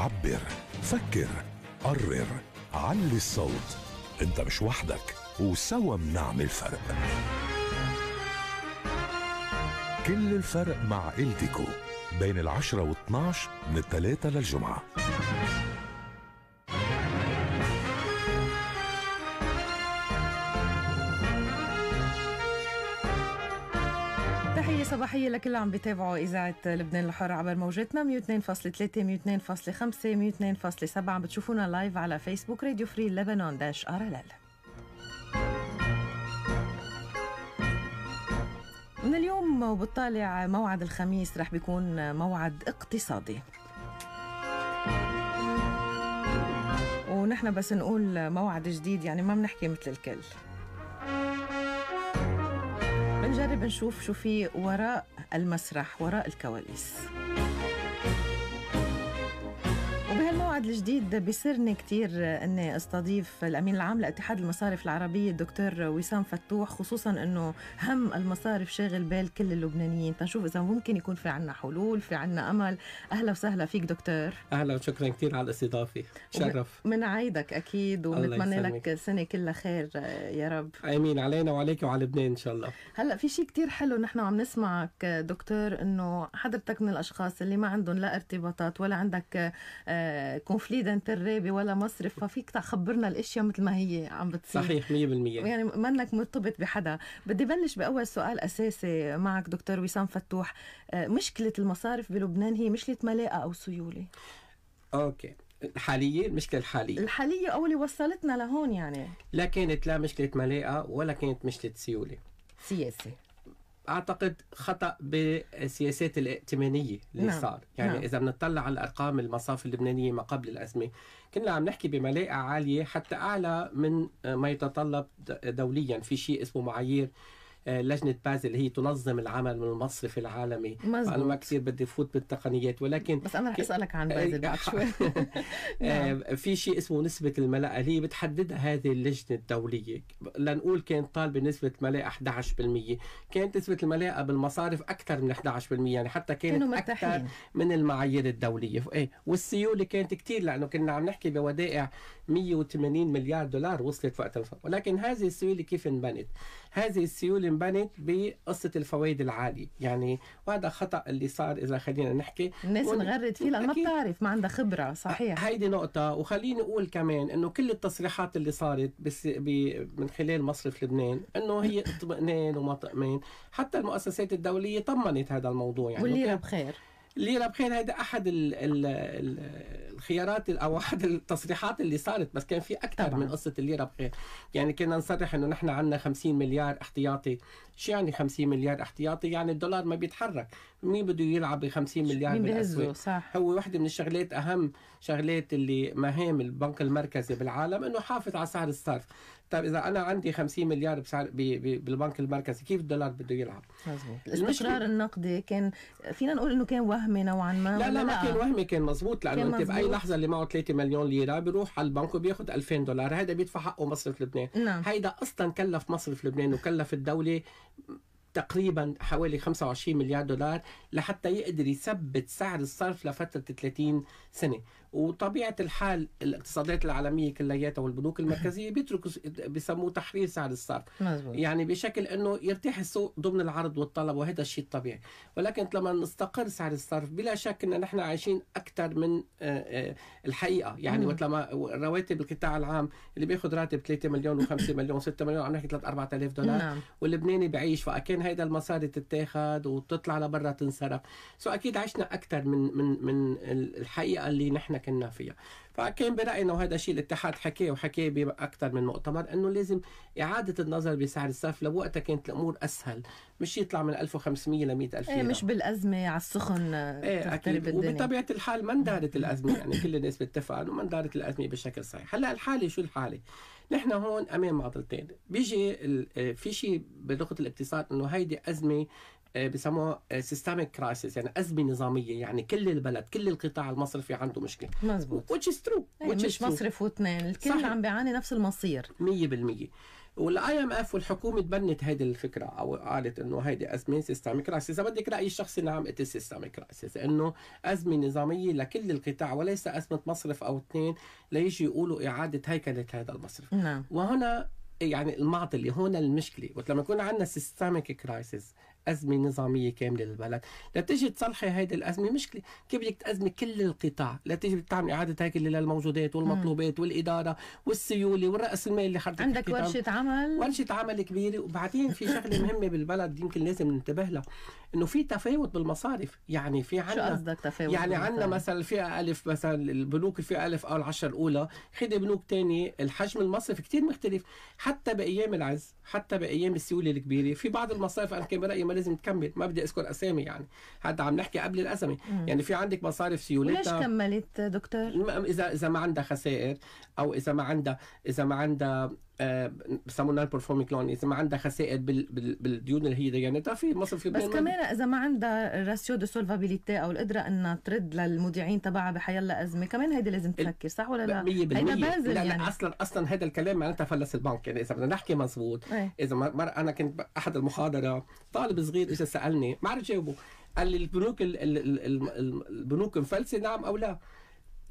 عبر فكر قرر علي الصوت انت مش وحدك وسوا منعمل فرق كل الفرق مع إلتيكو بين العشرة و12 من الثلاثة للجمعة صباحية لكل عم بيتابعوا إذاعة لبنان الحر عبر موجاتنا 102.3 102.5 102.7 عم بتشوفونا لايف على فيسبوك راديو فري لبنان داش ار ال من اليوم وبالطالع موعد الخميس رح بيكون موعد اقتصادي ونحن بس نقول موعد جديد يعني ما بنحكي مثل الكل نجرب نشوف شو في وراء المسرح وراء الكواليس الاتحاد الجديد بيسرني كثير اني استضيف الامين العام لاتحاد المصارف العربيه الدكتور وسام فتوح خصوصا انه هم المصارف شاغل بال كل اللبنانيين تنشوف اذا ممكن يكون في عنا حلول في عنا امل اهلا وسهلا فيك دكتور اهلا وشكرا كثير على الاستضافه شرف من عيدك اكيد ونتمنى لك سنه كلها خير يا رب امين علينا وعليك وعلى لبنان ان شاء الله هلا في شيء كثير حلو نحن عم نسمعك دكتور انه حضرتك من الاشخاص اللي ما عندهم لا ارتباطات ولا عندك آه، كونفلي انترابي ولا مصرف ففيك تخبرنا الاشياء مثل ما هي عم بتصير صحيح 100% يعني منك مرتبط بحدا بدي بلش باول سؤال اساسي معك دكتور وسام فتوح آه، مشكله المصارف بلبنان هي مشكله ملاءه او سيوله اوكي الحالية المشكلة الحالية الحالية أو اللي وصلتنا لهون يعني لا كانت لا مشكلة ملاءة ولا كانت مشكلة سيولة سياسي اعتقد خطا بالسياسات الائتمانيه اللي نعم. صار يعني نعم. اذا بنطلع على الارقام المصافي اللبنانيه ما قبل الازمه كنا عم نحكي بملاءه عاليه حتى اعلى من ما يتطلب دوليا في شيء اسمه معايير آه، لجنه بازل اللي هي تنظم العمل من المصرف العالمي مزبوط. انا ما كثير بدي فوت بالتقنيات ولكن بس انا رح اسالك عن آه، بازل بعد شوي آه، نعم. في شيء اسمه نسبه الملاءه اللي بتحددها هذه اللجنه الدوليه لنقول كانت طالبه نسبه ملاءه 11% كانت نسبه الملاءه بالمصارف اكثر من 11% يعني حتى كانت اكثر من المعايير الدوليه ايه والسيوله كانت كثير لانه كنا عم نحكي بودائع 180 مليار دولار وصلت وقتها ولكن هذه السيوله كيف انبنت؟ هذه السيوله انبنت بقصه الفوائد العاليه يعني وهذا خطا اللي صار اذا خلينا نحكي الناس انغرت فيه لانها ما بتعرف ما عندها خبره صحيح هيدي نقطه وخليني اقول كمان انه كل التصريحات اللي صارت بس بي من خلال مصرف لبنان انه هي اطمئنان وما طمئنان حتى المؤسسات الدوليه طمنت هذا الموضوع يعني واللي بخير اللي ربحين هيدا احد ال ال الـ الخيارات او احد التصريحات اللي صارت بس كان في اكثر من قصه اللي ربحين يعني كنا نصرح انه نحن عندنا 50 مليار احتياطي شو يعني 50 مليار احتياطي يعني الدولار ما بيتحرك مين بده يلعب ب 50 مليار مين بالاسواق صح. هو وحده من الشغلات اهم شغلات اللي مهام البنك المركزي بالعالم انه حافظ على سعر الصرف طيب اذا انا عندي 50 مليار بسعر بي بي بالبنك المركزي كيف الدولار بده يلعب؟ الاستقرار النقدي كان فينا نقول انه كان وهمي نوعا ما لا لا ما كان وهمي كان مزبوط لانه انت باي لحظه اللي معه 3 مليون ليره بيروح على البنك وبياخذ 2000 دولار هذا بيدفع حقه مصرف لبنان نعم. هيدا اصلا كلف مصرف لبنان وكلف الدوله تقريبا حوالي 25 مليار دولار لحتى يقدر يثبت سعر الصرف لفتره 30 سنه وطبيعه الحال الاقتصادات العالميه كلياتها والبنوك المركزيه بيتركوا بسموه تحرير سعر الصرف يعني بشكل انه يرتاح السوق ضمن العرض والطلب وهذا الشيء الطبيعي ولكن لما نستقر سعر الصرف بلا شك ان نحن عايشين اكثر من آه، آه، الحقيقه يعني وقت لما رواتب القطاع العام اللي بياخذ راتب 3 مليون و5 مليون و6 مليون عم نحكي 3 4000 دولار نعم. واللبناني بعيش فاكان هيدا المصاري تتاخذ وتطلع لبرا تنصرف سو اكيد عشنا اكثر من من من الحقيقه اللي نحن كنا فيها فكان برايي انه هذا الشيء الاتحاد حكاه وحكاه باكثر من مؤتمر انه لازم اعاده النظر بسعر الصرف لوقتها كانت الامور اسهل مش يطلع من 1500 ل 100000 ايه مش بالازمه على السخن آه، ايه اكيد بطبيعه وبطبيعه الحال ما اندارت الازمه يعني كل الناس بتفق انه ما اندارت الازمه بشكل صحيح هلا الحاله شو الحاله نحن هون امام معضلتين بيجي آه، في شيء بلغه الاقتصاد انه هيدي ازمه بسموها سيستميك كرايسيس يعني ازمه نظاميه يعني كل البلد كل القطاع المصرفي عنده مشكله مزبوط وتش از ترو مش مصرف واثنين الكل صحيح. عم بيعاني نفس المصير 100% والاي ام اف والحكومه تبنت هيدي الفكره او قالت انه هيدي ازمه سيستميك كرايسيس اذا بدك رايي الشخصي نعم ات سيستميك كرايسيس انه ازمه نظاميه لكل القطاع وليس ازمه مصرف او اثنين ليجي يقولوا اعاده هيكله هذا المصرف نعم وهنا يعني المعطله هون المشكله وقت لما يكون عندنا سيستميك كرايسيس ازمه نظاميه كامله للبلد لتجي تصلحي هيدي الازمه مشكله كيف بدك تازمي كل القطاع لتجي بدك تعملي اعاده هيكل للموجودات والمطلوبات والاداره والسيوله والراس المال اللي حضرتك عندك ورشه عمل ورشه عمل كبيره وبعدين في شغله مهمه بالبلد يمكن لازم ننتبه لها انه في تفاوت بالمصارف يعني في عندنا شو قصدك تفاوت يعني عندنا مثلا الفئه الف مثلا البنوك الفئه الف او العشره الاولى خدي بنوك تانية الحجم المصرف كتير مختلف حتى بايام العز حتى بايام السيوله الكبيره في بعض المصارف انا كان برايي لازم تكمل ما بدي اذكر اسامي يعني حتى عم نحكي قبل الازمه يعني في عندك مصارف سيوليتا ليش كملت دكتور اذا اذا ما عندها خسائر او اذا ما عندها اذا ما عندها آه، بسموه بيرفورمينج لون اذا ما عندها خسائر بالديون اللي هي ديانتها يعني في مصر في بس كمان اذا ما عندها راسيو دو سولفابيليتي او القدره انها ترد للمودعين تبعها بحيلا ازمه كمان هيدي لازم تفكر صح ولا لا؟ 100% هيدا بازل يعني. اصلا اصلا هذا الكلام معناتها فلس البنك يعني اذا بدنا نحكي مزبوط ايه. اذا مره انا كنت احد المحاضره طالب صغير اجى سالني ما عرفت جاوبه قال لي البنوك البنوك مفلسه نعم او لا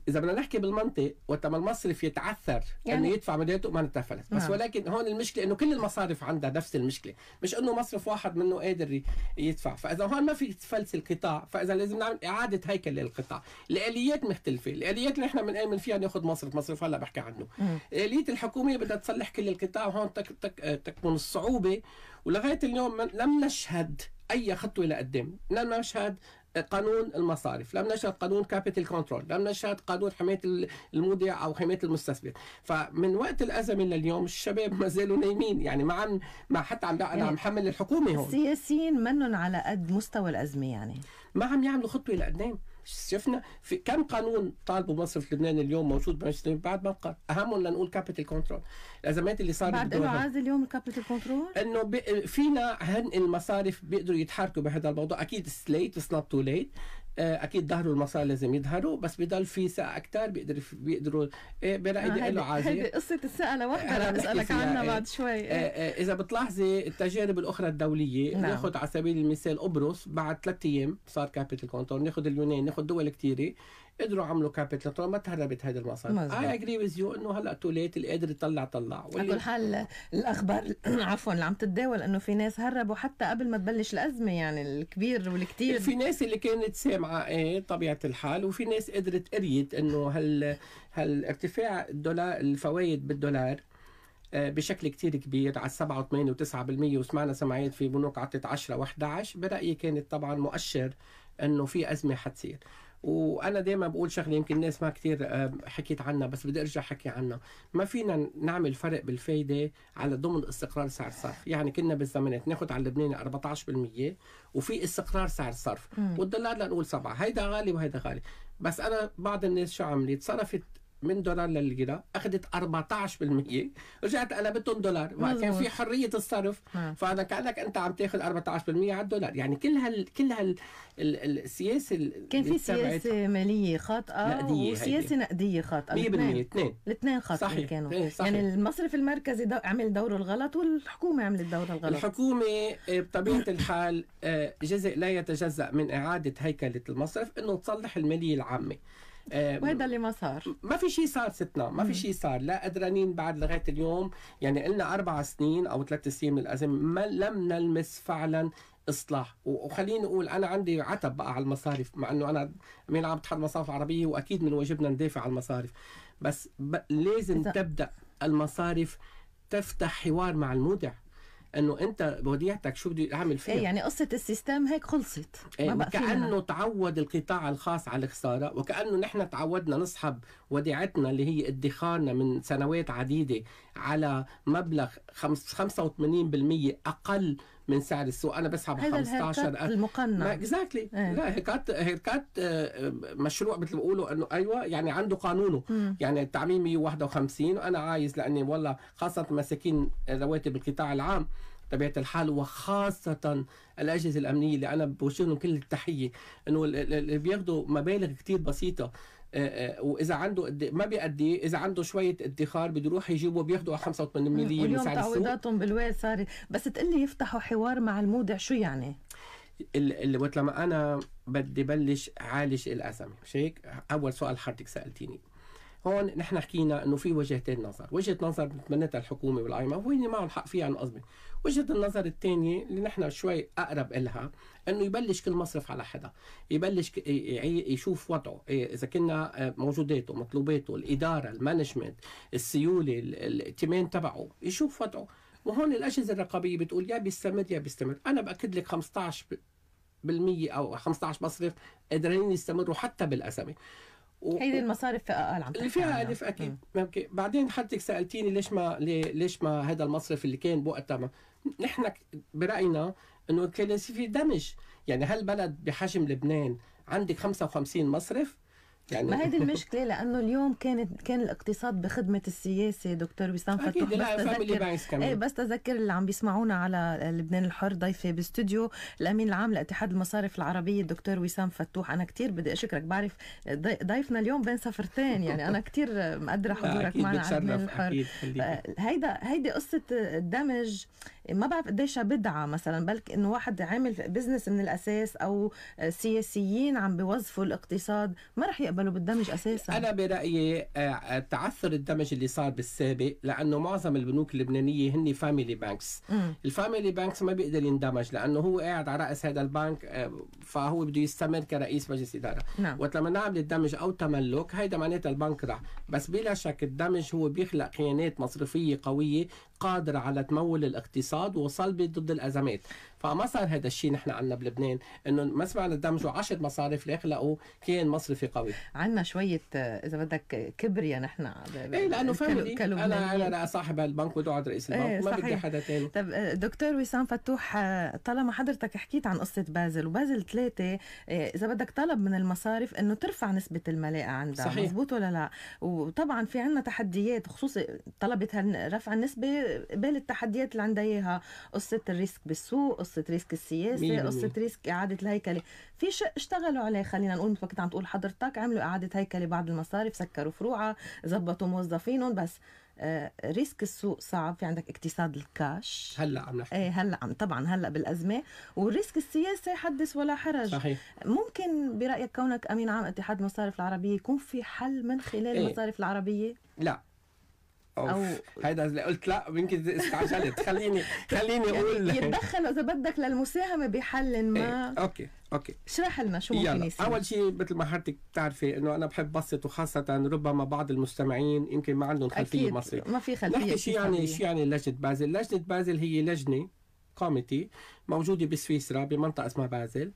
اذا بدنا نحكي بالمنطق وقت ما المصرف يتعثر يعني انه يدفع مديريته ما انتفلت بس نعم. ولكن هون المشكله انه كل المصارف عندها نفس المشكله مش انه مصرف واحد منه قادر يدفع فاذا هون ما في تفلس القطاع فاذا لازم نعمل اعاده هيكل للقطاع الاليات مختلفه الاليات اللي احنا بنامن فيها ناخذ مصرف مصرف هلا بحكي عنه الاليه الحكوميه بدها تصلح كل القطاع هون تك تك آه، تكمن الصعوبه ولغايه اليوم لم نشهد اي خطوه لقدام لم نشهد قانون المصارف لم نشهد قانون كابيتال كنترول لم نشهد قانون حمايه المودع او حمايه المستثمر فمن وقت الازمه لليوم الشباب ما زالوا نايمين يعني ما عم ما حتى عم انا عم إيه. حمل الحكومه هون السياسيين منن على قد مستوى الازمه يعني ما عم يعملوا خطوه لقدام شفنا في كم قانون طالبوا مصر في لبنان اليوم موجود بمجلس بعد ما بقى اهم لنقول كابيتال كنترول الازمات اللي صارت بعد انه عاز اليوم الكابيتال كنترول انه فينا هن المصارف بيقدروا يتحركوا بهذا الموضوع اكيد سليت اتس نوت تو ليت آه، اكيد ظهروا المصاري لازم يظهروا بس بضل في ساعة اكثر بيقدر بيقدروا برايي آه, آه، له عازم هيدي قصه الساعه لوحدها رح آه، بسالك عنها بعد شوي اذا بتلاحظي التجارب الاخرى الدوليه نعم. ناخد ناخذ على سبيل المثال قبرص بعد ثلاث ايام صار كابيتال كونتور ناخذ اليونان ناخذ دول كثيره قدروا عملوا كابيتال ما تهربت هذه المصاري اي اجري ويز يو انه هلا تو ليت اللي قادر يطلع طلع على كل حال الاخبار عفوا اللي عم تتداول انه في ناس هربوا حتى قبل ما تبلش الازمه يعني الكبير والكتير في ناس اللي كانت سامعه ايه طبيعه الحال وفي ناس قدرت قريت انه هال هالارتفاع الدولار الفوائد بالدولار آه، بشكل كتير كبير على 7 و8 و9% وسمعنا سمعيات في بنوك عطت 10 و11 برايي كانت طبعا مؤشر انه في ازمه حتصير وانا دائما بقول شغله يمكن الناس ما كثير آه، حكيت عنها بس بدي ارجع حكي عنها ما فينا نعمل فرق بالفايده على ضمن استقرار سعر الصرف يعني كنا بالزمانات ناخذ على اللبناني 14% وفي استقرار سعر الصرف والدولار لنقول سبعه هيدا غالي وهيدا غالي بس انا بعض الناس شو عملت صرفت من دولار للليره اخذت 14% رجعت قلبتهم دولار وقت كان في حريه الصرف فانا كانك انت عم تاخذ 14% على الدولار يعني كل هال كل هال السياسه كان في سياسه ماليه خاطئه نقدية وسياسه نقديه خاطئه 100% الاثنين الاثنين خاطئين صحيح. كانوا صحيح. يعني المصرف المركزي دو عمل دوره الغلط والحكومه عملت دورها الغلط الحكومه آه، بطبيعه الحال آه، جزء لا يتجزا من اعاده هيكله المصرف انه تصلح الماليه العامه آه، وهذا اللي ما صار ما في شيء صار ستنا ما في شيء صار لا قدرانين بعد لغايه اليوم يعني قلنا اربع سنين او ثلاث سنين من الازمه ما لم نلمس فعلا اصلاح وخليني اقول انا عندي عتب بقى على المصارف مع انه انا من عم بتحل مصارف عربيه واكيد من واجبنا ندافع على المصارف بس لازم تبدا المصارف تفتح حوار مع المودع انه انت وديعتك شو بدي اعمل إيه، فيها يعني قصه السيستم هيك خلصت إيه ما كانه تعود القطاع الخاص على الخساره وكانه نحن تعودنا نسحب وديعتنا اللي هي ادخارنا من سنوات عديده على مبلغ 85% اقل من سعر السوق انا بسحب 15000 المقنع اكزاكتلي ايه. لا هيركات هيركات آه، مشروع مثل ما بيقولوا انه ايوه يعني عنده قانونه مم. يعني التعميم 151 وانا عايز لاني والله خاصه مساكين رواتب القطاع العام طبيعه الحال وخاصه الاجهزه الامنيه اللي انا بوجه لهم كل التحيه انه اللي بياخذوا مبالغ كتير بسيطه آه، آه، واذا عنده قد ما بيأدي اذا عنده شويه ادخار بده يروح يجيبه بياخذوا 85 مليم من سعر السوق تعويضاتهم بالواي صار بس تقول لي يفتحوا حوار مع المودع شو يعني؟ وقت لما انا بدي بلش عالج الازمه مش هيك؟ اول سؤال حضرتك سالتيني هون نحن حكينا انه في وجهتين نظر، وجهه نظر بتمنتها الحكومه والاي ام وهن معهم حق فيها انه قصدي، وجهه النظر الثانيه اللي نحن شوي اقرب إلها انه يبلش كل مصرف على حدا يبلش يشوف وضعه إيه، اذا كنا آه، موجوداته مطلوباته الاداره المانجمنت السيوله الائتمان تبعه يشوف وضعه وهون الاجهزه الرقابيه بتقول يا بيستمر يا بيستمر انا باكد لك 15 بالمية او 15 مصرف قادرين يستمروا حتى بالازمه و... هيدي المصارف في اقل عم اللي فيها الف اكيد ممكن. بعدين حضرتك سالتيني ليش ما ليش ما هذا المصرف اللي كان بوقتها نحن براينا انه كان في دمج يعني هالبلد بحجم لبنان عندك 55 مصرف يعني ما هذه المشكله لانه اليوم كانت كان الاقتصاد بخدمه السياسه دكتور وسام فتوح اكيد لا تذكر ايه بس تذكر اللي عم بيسمعونا على لبنان الحر ضيفي باستوديو الامين العام لاتحاد المصارف العربيه الدكتور وسام فتوح انا كتير بدي اشكرك بعرف ضيفنا اليوم بين سفرتين يعني انا كتير مقدره حضورك معنا على لبنان الحر آه، هيدا هيدي قصه الدمج ما بعرف قديش بدعه مثلا بلك انه واحد عامل بزنس من الاساس او سياسيين عم بيوظفوا الاقتصاد ما رح يقبلوا بالدمج اساسا انا برايي آه، تعثر الدمج اللي صار بالسابق لانه معظم البنوك اللبنانيه هن فاميلي بانكس الفاميلي بانكس ما بيقدر يندمج لانه هو قاعد على راس هذا البنك آه، فهو بده يستمر كرئيس مجلس اداره نعم. وقت لما نعمل الدمج او تملك هيدا معناتها البنك راح بس بلا شك الدمج هو بيخلق خيانات مصرفيه قويه قادر على تمول الاقتصاد وصلبه ضد الازمات فما صار هذا الشيء نحن عندنا بلبنان انه ما سمعنا دمجوا 10 مصارف ليخلقوا كيان مصرفي قوي عندنا شويه آه، اذا بدك كبريا نحن ايه لانه فاميلي انا يعني انا صاحب البنك وقعد رئيس البنك ايه ما بدي حدا تاني طب آه، دكتور وسام فتوح آه، طالما حضرتك حكيت عن قصه بازل وبازل ثلاثه اذا بدك طلب من المصارف انه ترفع نسبه الملاءه عندها صحيح مزبوط ولا لا وطبعا في عندنا تحديات خصوصا طلبت رفع النسبه بين التحديات اللي عندها اياها قصه الريسك بالسوق قصه ريسك السياسي قصه ريسك اعاده الهيكله في شيء اشتغلوا عليه خلينا نقول مثل ما كنت عم تقول حضرتك عملوا اعاده هيكله بعض المصارف سكروا فروعها زبطوا موظفينهم بس آه، ريسك السوق صعب في عندك اقتصاد الكاش هلا عم نحكي ايه هلا عم طبعا هلا بالازمه والريسك السياسي حدث ولا حرج صحيح ممكن برايك كونك امين عام اتحاد المصارف العربيه يكون في حل من خلال ايه. المصارف العربيه؟ لا او هيدا قلت لا يمكن استعجلت خليني خليني يعني اقول يتدخل اذا بدك للمساهمه بحل ما ايه. اوكي اوكي اشرح لنا شو ممكن يصير اول شيء مثل ما حضرتك بتعرفي انه انا بحب بسط وخاصه ربما بعض المستمعين يمكن ما عندهم خلفيه أكيد. ما في خلفيه نحكي شو يعني شو يعني لجنه بازل لجنه بازل هي لجنه كوميتي موجوده بسويسرا بمنطقه اسمها بازل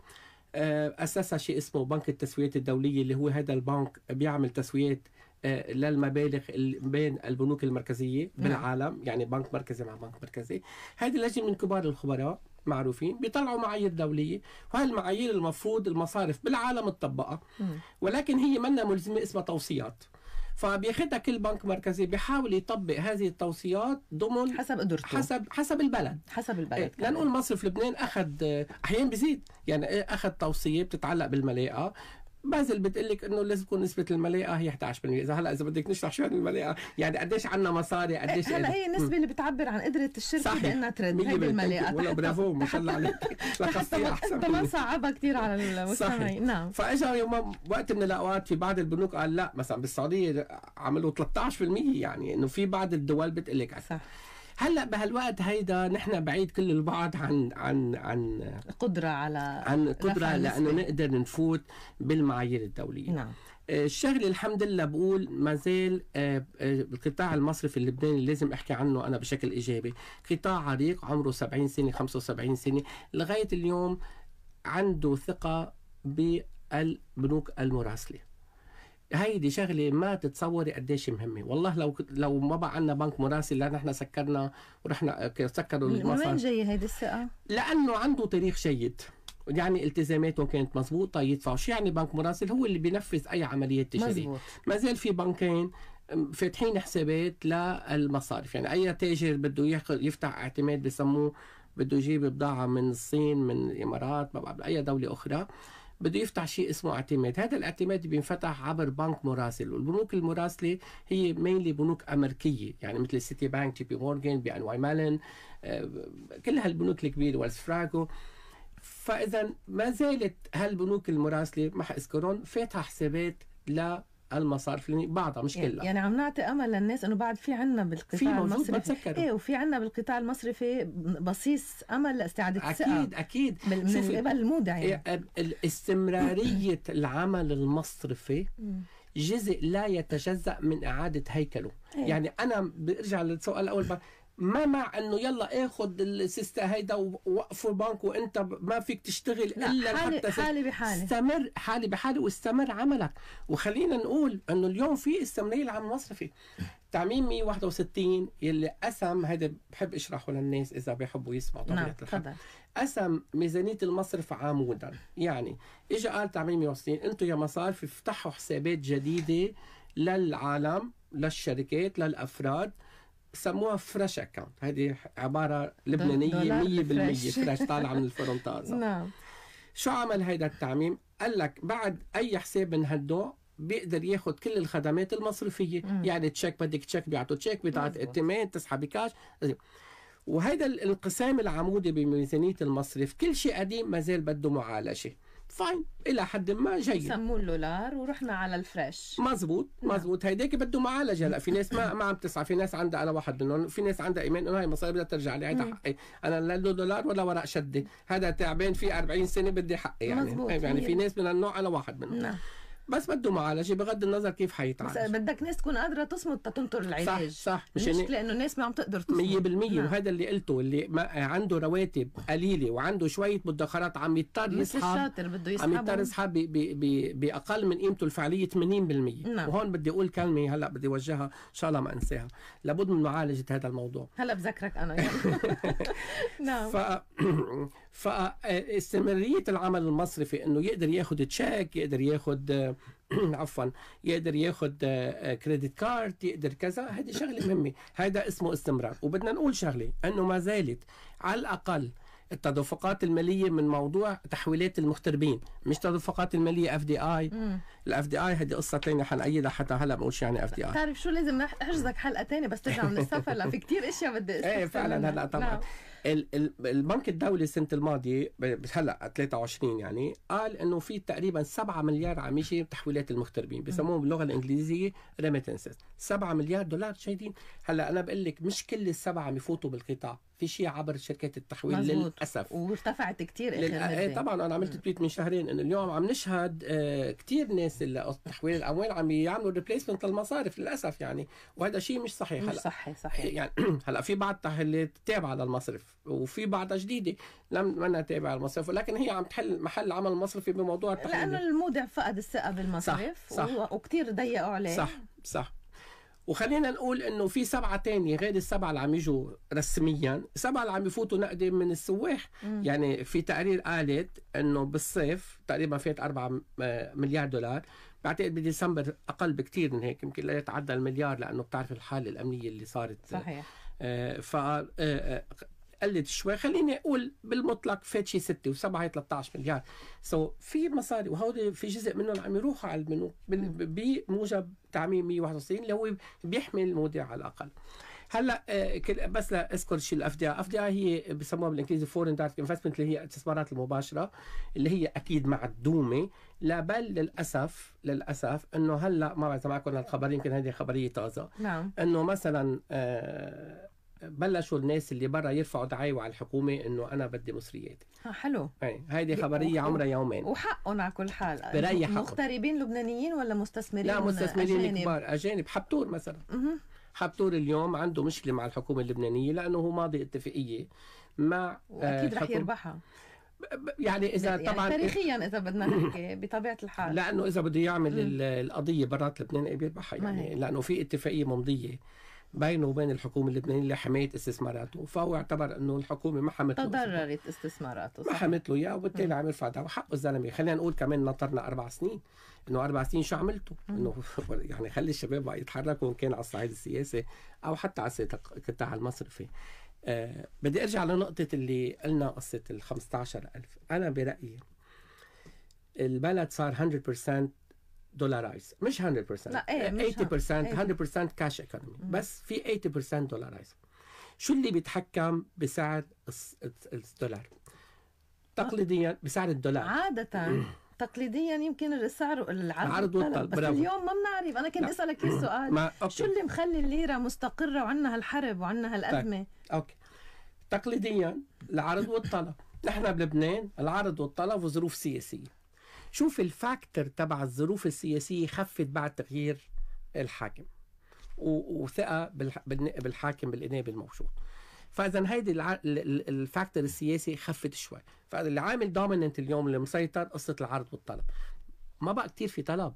آه، اسسها شيء اسمه بنك التسويات الدوليه اللي هو هذا البنك بيعمل تسويات آه، للمبالغ بين البنوك المركزيه نعم. بالعالم يعني بنك مركزي مع بنك مركزي هذه لجنه من كبار الخبراء معروفين بيطلعوا معايير دولية وهالمعايير المفروض المصارف بالعالم تطبقها ولكن هي منا ملزمة اسمها توصيات فبياخدها كل بنك مركزي بيحاول يطبق هذه التوصيات ضمن حسب قدرته حسب حسب البلد حسب البلد إيه، لنقول مصرف لبنان اخذ آه، احيانا بزيد يعني آه، اخذ توصيه بتتعلق بالملاءه بازل بتقول لك انه لازم تكون نسبه الملاءه هي 11% اذا هلا اذا بدك نشرح شو هي الملاءه يعني قديش عندنا مصاري إيه، قديش هلا هي النسبه اللي بتعبر عن قدره الشركه بانها ترند هي الملاءه والله برافو ما شاء الله عليك حتى احسن ما صعبها كثير على المستمعين نعم فاجا يوم وقت من الاوقات في بعض البنوك قال لا مثلا بالسعوديه عملوا 13% يعني انه في بعض الدول بتقول لك صح هلا بهالوقت هيدا نحن بعيد كل البعد عن عن عن قدره على عن قدره لانه نقدر نفوت بالمعايير الدوليه نعم آه، الشغله الحمد لله بقول ما زال آه، آه، القطاع المصرفي اللبناني لازم احكي عنه انا بشكل ايجابي قطاع عريق عمره 70 سنه 75 سنه لغايه اليوم عنده ثقه بالبنوك المراسله هيدي شغله ما تتصوري قديش مهمه والله لو لو ما بقى عندنا بنك مراسل لان احنا سكرنا ورحنا سكروا المصاري من وين جايه هيدي الثقه لانه عنده تاريخ جيد يعني التزاماته كانت مضبوطه يدفعوا شو يعني بنك مراسل هو اللي بينفذ اي عمليه تجاريه ما زال في بنكين فاتحين حسابات للمصارف يعني اي تاجر بده يفتح اعتماد بسموه بده يجيب بضاعه من الصين من الامارات اي دوله اخرى بده يفتح شيء اسمه اعتماد هذا الاعتماد بينفتح عبر بنك مراسل والبنوك المراسله هي مينلي بنوك امريكيه يعني مثل سيتي بانك جي بي مورغان بي ان واي مالن آه، كل هالبنوك الكبيره ويلز فراغو فاذا ما زالت هالبنوك المراسله ما حاذكرهم فاتحه حسابات لا المصارف اللي بعضها مش يعني- كلها يعني عم نعطي امل للناس انه بعد في عنا بالقطاع المصرفي ايه وفي عنا بالقطاع المصرفي بصيص امل لاستعاده الثقه اكيد اكيد من, قبل المودع يعني استمراريه العمل المصرفي جزء لا يتجزأ من إعادة هيكله أيه. يعني أنا برجع للسؤال الأول ما مع انه يلا اخذ السيستا هيدا ووقف البنك وانت ما فيك تشتغل الا حالي حتى حالي بحالي استمر حالي بحالي واستمر عملك وخلينا نقول انه اليوم في استمراريه العام المصرفي تعميم 161 يلي قسم هذا بحب اشرحه للناس اذا بيحبوا يسمعوا نعم، طبيعه الحال قسم ميزانيه المصرف عمودا يعني اجى قال تعميم 161 انتم يا مصارف افتحوا حسابات جديده للعالم للشركات للافراد سموها فريش اكونت هذه عباره لبنانيه 100% فريش طالعه من الفرن طازه نعم شو عمل هيدا التعميم قال لك بعد اي حساب من هالنوع بيقدر ياخذ كل الخدمات المصرفيه مم. يعني تشيك بدك تشيك بيعطوا تشيك بتاعت ائتمان تسحبي كاش وهيدا الانقسام العمودي بميزانيه المصرف كل شيء قديم ما زال بده معالجه فاين الى حد ما جيد سموه اللولار ورحنا على الفريش مزبوط نعم. مزبوط هيداك بده معالجه هلا في ناس ما ما عم تسعى في ناس عندها انا واحد منهم في ناس عندها ايمان انه هاي مصاري بدها ترجع لي هيدا نعم. حقي انا لا دولار ولا ورق شده هذا تعبان في 40 سنه بدي حقي يعني مزبوط. يعني في ناس من النوع انا واحد منهم نعم. بس بده معالجه بغض النظر كيف حيتعالج بس بدك ناس تكون قادره تصمد تتنطر العلاج صح صح مش المشكله يعني انه الناس ما عم تقدر تصمد 100% نعم. وهذا اللي قلته اللي ما عنده رواتب قليله وعنده شويه مدخرات عم يضطر يسحب الشاطر بده يسحب عم يضطر يسحب باقل من قيمته الفعليه 80% نعم. وهون بدي اقول كلمه هلا بدي اوجهها ان شاء الله ما انساها لابد من معالجه هذا الموضوع هلا بذكرك انا نعم ف فاستمراريه العمل المصري في انه يقدر ياخد تشيك يقدر ياخد عفوا يقدر ياخد كريدت آه، كارد يقدر كذا هذه شغله مهمه هذا اسمه استمرار وبدنا نقول شغله انه ما زالت على الاقل التدفقات الماليه من موضوع تحويلات المغتربين مش تدفقات الماليه اف دي اي الاف دي اي هذه قصه ثانيه حنأيدها حتى هلا بقول شو يعني اف دي اي بتعرف شو لازم احجزك حلقه ثانيه بس ترجع من السفر لا في كثير اشياء بدي ايه فعلا هلا طبعا نعم. البنك الدولي السنه الماضيه هلا 23 يعني قال انه في تقريبا 7 مليار عم يجي تحويلات المغتربين بسموهم باللغه الانجليزيه ريميتنسز 7 مليار دولار شايفين هلا انا بقول لك مش كل السبعه عم يفوتوا بالقطاع في شيء عبر شركات التحويل مزبوط. للاسف وارتفعت كثير لل... ايه طبعا انا عملت تويت من شهرين انه اليوم عم نشهد آه، كثير ناس تحويل الاموال عم يعملوا ريبليسمنت للمصارف للاسف يعني وهذا شيء مش صحيح مش هلا صحيح صحيح يعني هلا في بعض التحويلات تابعه للمصرف وفي بعضها جديده لم منها تابعه المصرف ولكن هي عم تحل محل العمل المصرفي بموضوع التحليل لانه المودع فقد الثقه بالمصرف صح, صح وكثير ضيقوا عليه صح صح وخلينا نقول انه في سبعه تانية غير السبعه اللي عم يجوا رسميا، سبعه اللي عم يفوتوا نقدي من السواح، مم. يعني في تقرير قالت انه بالصيف تقريبا فات 4 آه، مليار دولار، بعتقد بديسمبر اقل بكثير من هيك يمكن لا يتعدى المليار لانه بتعرف الحاله الامنيه اللي صارت صحيح آه، ف آه، قلت شوي خليني اقول بالمطلق فات شي 6 و7 13 مليار سو so في مصاري وهول في جزء منهم عم يروحوا على البنوك بموجب تعميم 161 اللي هو بيحمي المودع على الاقل هلا آه، بس لاذكر شيء الاف دي اف دي هي بسموها بالانجليزي فورن دايركت انفستمنت اللي هي الاستثمارات المباشره اللي هي اكيد معدومه لا بل للاسف للاسف انه هلا ما بعرف اذا معكم هالخبر يمكن هذه خبريه طازه نعم انه مثلا آه بلشوا الناس اللي برا يرفعوا دعايوا على الحكومه انه انا بدي مصريات ها حلو يعني هيدي خبريه عمرها يومين وحقهم على كل حال حقهم. مغتربين لبنانيين ولا مستثمرين لا مستثمرين أجانب. كبار اجانب حبتور مثلا حبتور اليوم عنده مشكله مع الحكومه اللبنانيه لانه هو ماضي اتفاقيه مع آه، واكيد رح يربحها يعني اذا يعني طبعا تاريخيا اذا بدنا نحكي بطبيعه الحال لانه اذا بده يعمل القضيه برات لبنان بيربحها يعني لانه في اتفاقيه ممضيه بينه وبين الحكومه اللبنانيه لحمايه استثماراته فهو اعتبر انه الحكومه ما حمت تضررت استثماراته صح؟ ما حمت له اياه وبالتالي عمل دعوة حقه الزلمه خلينا نقول كمان نطرنا اربع سنين انه اربع سنين شو عملتوا؟ انه يعني خلي الشباب بقى يتحركوا ان كان على الصعيد السياسي او حتى على القطاع المصرفي آه بدي ارجع لنقطه اللي قلنا قصه ال 15000 انا برايي البلد صار 100% دولارايز مش 100% لا ايه مش 80% 100% كاش ايكونومي بس في 80% دولارايز شو اللي بيتحكم بسعر الدولار تقليديا آه. بسعر الدولار عادة تقليديا يمكن السعر العرض والطلب بس برافو. اليوم ما بنعرف انا كنت اسالك اياه سؤال ما شو اللي مخلي الليره مستقره وعندنا هالحرب وعندنا هالازمه طيب. اوكي تقليديا العرض والطلب نحن بلبنان العرض والطلب وظروف سياسيه شوف الفاكتور تبع الظروف السياسية خفت بعد تغيير الحاكم وثقة بالحاكم بالإنابة الموجود فاذا هيدي الفاكتور السياسي خفت شوي فاللي عامل دوميننت اليوم اللي مسيطر قصه العرض والطلب ما بقى كتير في طلب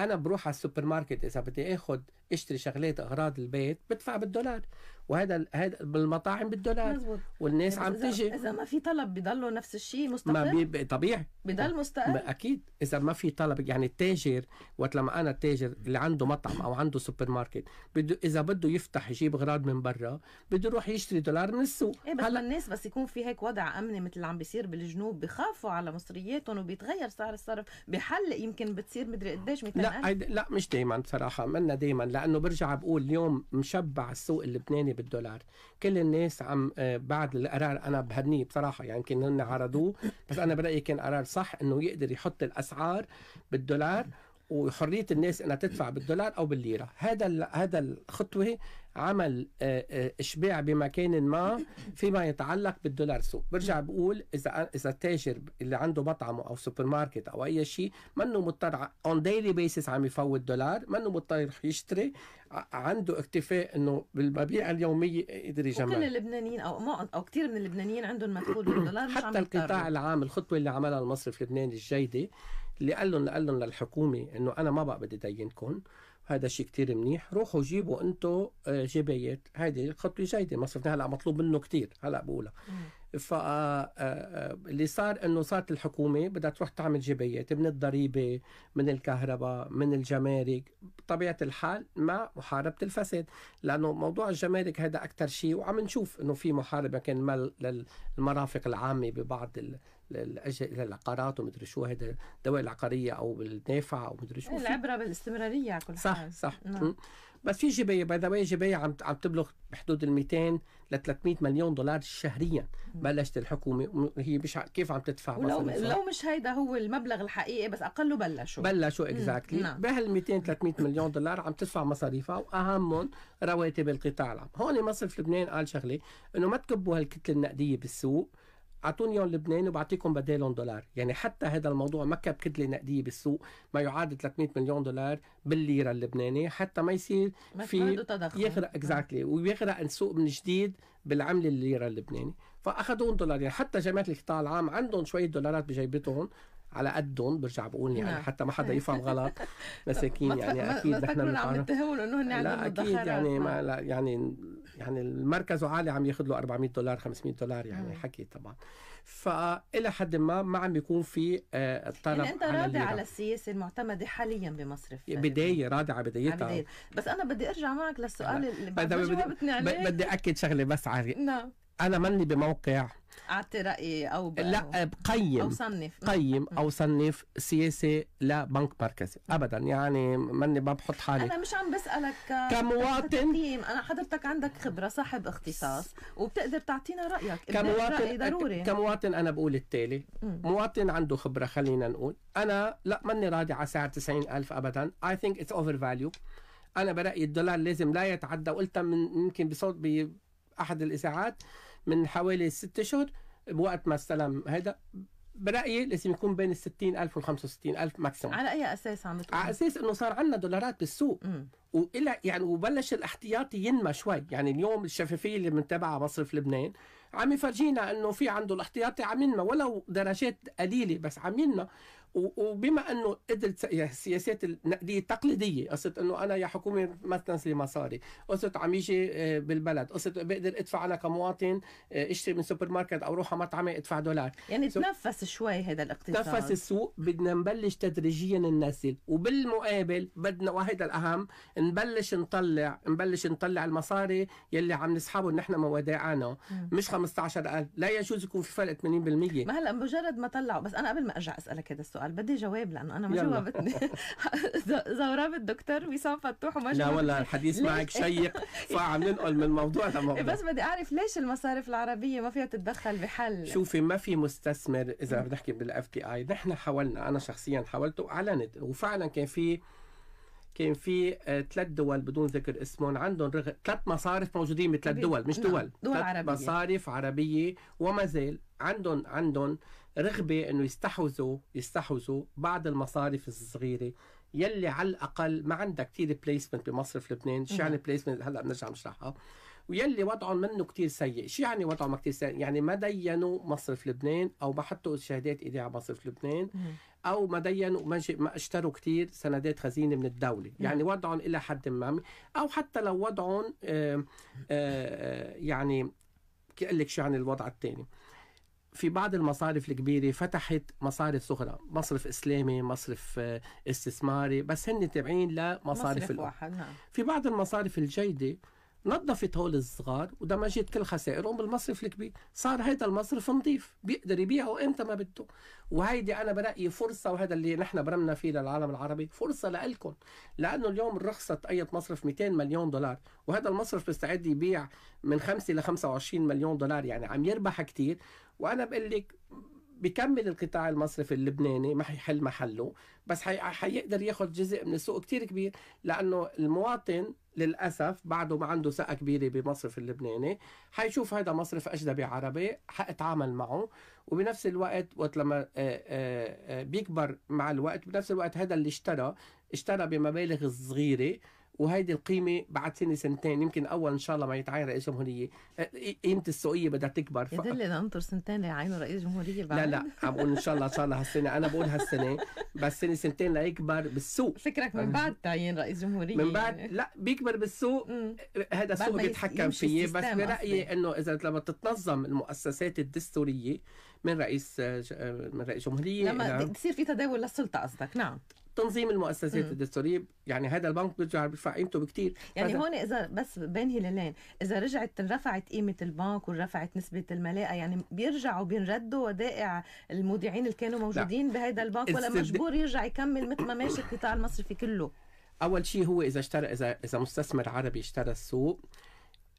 انا بروح على السوبر ماركت اذا بدي اخذ اشتري شغلات اغراض البيت بدفع بالدولار وهذا هذا بالمطاعم بالدولار مزبوط. والناس يعني عم تجي اذا ما في طلب بضلوا نفس الشيء مستقر ما بي... طبيعي بضل مستقر اكيد اذا ما في طلب يعني التاجر وقت لما انا التاجر اللي عنده مطعم او عنده سوبر ماركت بده اذا بده يفتح يجيب اغراض من برا بده يروح يشتري دولار من السوق إيه بس هلا الناس بس يكون في هيك وضع امني مثل اللي عم بيصير بالجنوب بخافوا على مصرياتهم وبيتغير سعر الصرف بحل يمكن بتصير مدري قديش لا لا مش دائما بصراحه منا دائما لا لانه برجع بقول اليوم مشبع السوق اللبناني بالدولار كل الناس عم آه، بعد القرار انا بهدني بصراحه يعني كنا عرضوه بس انا برايي كان قرار صح انه يقدر يحط الاسعار بالدولار وحريه الناس انها تدفع بالدولار او بالليره هذا هذا الخطوه عمل آه، آه، اشباع بمكان ما فيما يتعلق بالدولار سوق برجع بقول اذا اذا التاجر اللي عنده مطعمه او سوبر ماركت او اي شيء منه مضطر اون ديلي بيسس عم يفوت دولار منه مضطر يروح يشتري عنده اكتفاء انه بالمبيع اليوميه يقدر يجمع كل اللبنانيين او مو او كثير من اللبنانيين عندهم مدخول بالدولار حتى القطاع العام الخطوه اللي عملها المصرف اللبناني الجيده اللي قال لهم قال لهم للحكومه انه انا ما بقى بدي دينكم هذا شيء كتير منيح روحوا جيبوا انتم آه، جبايات هذه خطوه جيده صرفنا هلا مطلوب منه كتير هلا بقولها ف آه، آه، اللي صار انه صارت الحكومه بدها تروح تعمل جبايات من الضريبه من الكهرباء من الجمارك بطبيعه الحال مع محاربه الفساد لانه موضوع الجمارك هذا اكثر شيء وعم نشوف انه في محاربه كان مال للمرافق العامه ببعض ال... العقارات ومدري شو هذا الدوائر العقاريه او بالنافع او مدري شو إيه، العبره بالاستمراريه على كل صح حال صح نعم. بس في جبايه باي ذا واي جبايه عم عم تبلغ بحدود ال 200 ل 300 مليون دولار شهريا بلشت الحكومه هي مش كيف عم تدفع ولو مثلا لو مش هيدا هو المبلغ الحقيقي بس اقله بلشوا بلشوا اكزاكتلي نعم. بهال 200 300 مليون دولار عم تدفع مصاريفها واهمهم رواتب القطاع العام هون مصرف لبنان قال شغله انه ما تكبوا هالكتله النقديه بالسوق اعطوني اياهم لبناني وبعطيكم بدالهم دولار يعني حتى هذا الموضوع ما كب كتله نقديه بالسوق ما يعادل 300 مليون دولار بالليره اللبنانيه حتى ما يصير في يغرق اكزاكتلي آه. ويغرق السوق من جديد بالعمله الليره اللبناني فاخذون دولار يعني حتى جامعه القطاع العام عندهم شويه دولارات بجيبتهم على قدهم برجع بقول يعني نعم. حتى ما حدا يفهم غلط مساكين يعني اكيد نحن ما عم نتهمهم انه هن لا اكيد يعني ما آه. لا يعني يعني المركز عالي عم ياخذ له 400 دولار 500 دولار يعني مم. آه. حكي طبعا فالى حد ما ما عم بيكون في آه، طلب يعني انت راضي على, على السياسه المعتمده حاليا بمصر بدايه راضي على بدايتها بس انا بدي ارجع معك للسؤال اللي بدي, بدي اكد شغله بس علي نعم انا ماني بموقع اعطي رايي او لا قيم او صنف قيم او صنف سياسي لبنك مركزي ابدا يعني ماني ما بحط حالي انا مش عم بسالك آه، كمواطن انا حضرتك عندك خبره صاحب اختصاص وبتقدر تعطينا رايك كمواطن رأي ضروري كمواطن انا بقول التالي مواطن عنده خبره خلينا نقول انا لا ماني راضي على سعر 90000 ابدا اي ثينك اتس اوفر فاليو انا برايي الدولار لازم لا يتعدى قلتها من يمكن بصوت باحد الاذاعات من حوالي ست اشهر بوقت ما استلم هذا برايي لازم يكون بين ال 60000 وال 65000 ماكسيموم على اي اساس عم تقول؟ على اساس انه صار عندنا دولارات بالسوق والى يعني وبلش الاحتياطي ينمى شوي يعني اليوم الشفافيه اللي بنتابعها مصرف لبنان عم يفرجينا انه في عنده الاحتياطي عم ينمى ولو درجات قليله بس عم ينمى وبما انه قدرت السياسات النقديه التقليديه قصه انه انا يا حكومه ما تنزلي مصاري قصه عم يجي آه، بالبلد قصه بقدر ادفع انا كمواطن آه، اشتري من سوبر ماركت او روح على مطعم ادفع دولار يعني تنفس شوي هذا الاقتصاد تنفس السوق بدنا نبلش تدريجيا ننزل وبالمقابل بدنا واحد الاهم نبلش نطلع نبلش نطلع المصاري يلي عم نسحبه نحن من ودائعنا مش 15000 لا يجوز يكون في فرق 80% ما هلا مجرد ما طلعوا بس انا قبل ما ارجع اسالك هذا السؤال سؤال بدي جواب لانه انا ما جاوبتني زوراب الدكتور وسام فتوح وما لا والله الحديث معك شيق فعم ننقل من موضوع إيه، لموضوع بس بدي اعرف ليش المصارف العربيه ما فيها تتدخل بحل شوفي ما في مستثمر اذا بدي احكي بالاف بي اي نحن حاولنا انا شخصيا حاولت واعلنت وفعلا كان في كان في آه، ثلاث دول بدون ذكر اسمهم عندهم رغ... ثلاث مصارف موجودين بثلاث دول مش نعم. دول دول عربية مصارف عربية وما زال عندهم عندهم رغبة انه يستحوذوا يستحوذوا بعض المصارف الصغيرة يلي على الاقل ما عندها كثير بليسمنت بمصرف لبنان، شو يعني بليسمنت هلا بنرجع بنشرحها ويلي وضعهم منه كتير سيء شو يعني وضعهم كتير سيء يعني ما دينوا مصرف لبنان او ما حطوا شهادات ايداع على مصرف لبنان او ما دينوا ما, اشتروا كتير سندات خزينه من الدوله يعني وضعهم الى حد ما او حتى لو وضعهم آآ آه، آآ آه، يعني بدي اقول لك شو عن يعني الوضع الثاني في بعض المصارف الكبيره فتحت مصارف صغرى مصرف اسلامي مصرف آه، استثماري بس هن تابعين لمصارف مصرف واحد نعم. في بعض المصارف الجيده نظفت هول الصغار ودمجت كل خسائرهم بالمصرف الكبير صار هيدا المصرف نظيف بيقدر يبيعه امتى ما بده وهيدي انا برايي فرصه وهذا اللي نحن برمنا فيه للعالم العربي فرصه لإلكم لانه اليوم رخصه اي مصرف 200 مليون دولار وهذا المصرف مستعد يبيع من 5 ل 25 مليون دولار يعني عم يربح كثير وانا بقول لك بكمل القطاع المصرفي اللبناني ما حيحل محله بس حي... حيقدر ياخذ جزء من السوق كتير كبير لانه المواطن للاسف بعده ما عنده ثقه كبيره بمصرف اللبناني حيشوف هذا مصرف اجنبي عربي حاتعامل معه وبنفس الوقت وقت لما آه، آه، آه، بيكبر مع الوقت بنفس الوقت هذا اللي اشترى اشترى بمبالغ صغيره وهيدي القيمه بعد سنه سنتين يمكن اول ان شاء الله ما يتعين رئيس جمهوريه أه، قيمه السوقيه بدها تكبر ف... يضل ننطر سنتين ليعينوا رئيس جمهوريه بعد لا لا عم بقول ان شاء الله ان شاء الله هالسنه انا بقول هالسنه بس سنه سنتين ليكبر بالسوق فكرك من بعد تعيين رئيس جمهوريه من بعد لا بيكبر بالسوق هذا السوق بيتحكم فيه بس برايي انه اذا لما تتنظم المؤسسات الدستوريه من رئيس آه، آه، من رئيس جمهوريه لما بصير في تداول للسلطه قصدك نعم تنظيم المؤسسات م. الدستوريه يعني هذا البنك بيرجع بيرفع قيمته بكثير يعني هون اذا بس بين هلالين اذا رجعت رفعت قيمه البنك ورفعت نسبه الملاءه يعني بيرجعوا بينردوا ودائع المودعين اللي كانوا موجودين بهذا البنك ولا مجبور يرجع يكمل مثل ما ماشي القطاع المصرفي كله اول شيء هو اذا اشترى اذا اذا مستثمر عربي اشترى السوق